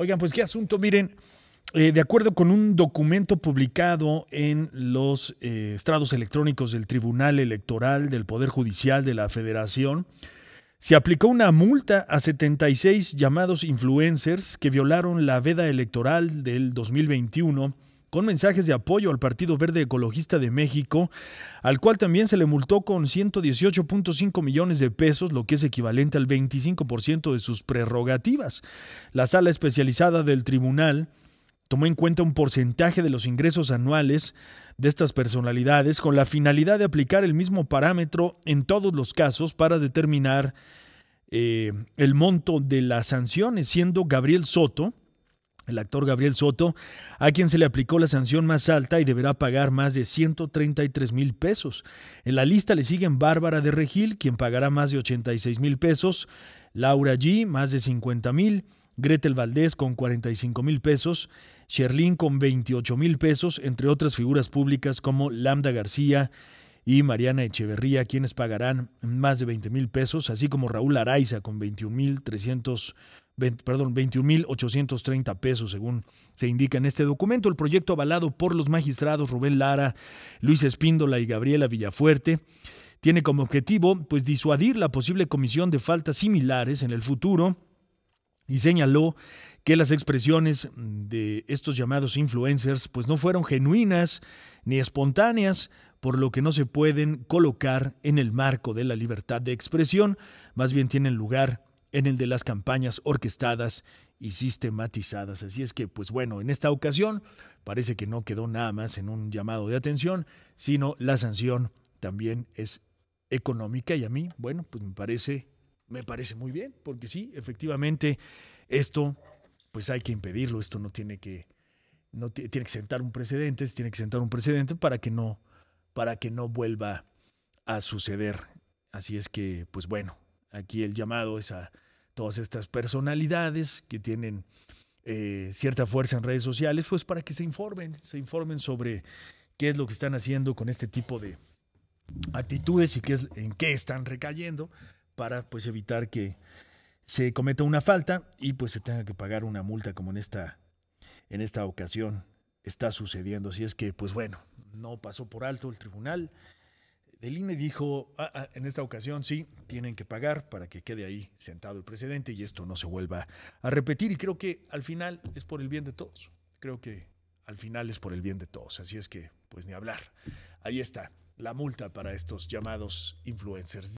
Oigan, pues qué asunto, miren. Eh, de acuerdo con un documento publicado en los eh, estrados electrónicos del Tribunal Electoral del Poder Judicial de la Federación, se aplicó una multa a 76 llamados influencers que violaron la veda electoral del 2021 con mensajes de apoyo al Partido Verde Ecologista de México, al cual también se le multó con 118.5 millones de pesos, lo que es equivalente al 25% de sus prerrogativas. La sala especializada del tribunal tomó en cuenta un porcentaje de los ingresos anuales de estas personalidades con la finalidad de aplicar el mismo parámetro en todos los casos para determinar eh, el monto de las sanciones, siendo Gabriel Soto, el actor Gabriel Soto, a quien se le aplicó la sanción más alta y deberá pagar más de 133 mil pesos. En la lista le siguen Bárbara de Regil, quien pagará más de 86 mil pesos, Laura G, más de 50 mil, Gretel Valdés con 45 mil pesos, Sherlin con 28 mil pesos, entre otras figuras públicas como Lambda García, y Mariana Echeverría, quienes pagarán más de 20 mil pesos, así como Raúl Araiza con 21 mil 300 perdón, 21.830 pesos, según se indica en este documento. El proyecto avalado por los magistrados Rubén Lara, Luis Espíndola y Gabriela Villafuerte tiene como objetivo pues disuadir la posible comisión de faltas similares en el futuro y señaló que las expresiones de estos llamados influencers pues no fueron genuinas ni espontáneas, por lo que no se pueden colocar en el marco de la libertad de expresión, más bien tienen lugar en el de las campañas orquestadas y sistematizadas. Así es que, pues bueno, en esta ocasión parece que no quedó nada más en un llamado de atención, sino la sanción también es económica y a mí, bueno, pues me parece, me parece muy bien, porque sí, efectivamente, esto, pues hay que impedirlo, esto no tiene que, no tiene que sentar un precedente, tiene que sentar un precedente para que no, para que no vuelva a suceder. Así es que, pues bueno, Aquí el llamado es a todas estas personalidades que tienen eh, cierta fuerza en redes sociales, pues para que se informen, se informen sobre qué es lo que están haciendo con este tipo de actitudes y qué es, en qué están recayendo para pues evitar que se cometa una falta y pues se tenga que pagar una multa como en esta, en esta ocasión está sucediendo. Así es que pues bueno, no pasó por alto el tribunal el INE dijo, ah, ah, en esta ocasión sí, tienen que pagar para que quede ahí sentado el presidente y esto no se vuelva a repetir. Y creo que al final es por el bien de todos. Creo que al final es por el bien de todos. Así es que, pues ni hablar. Ahí está la multa para estos llamados influencers.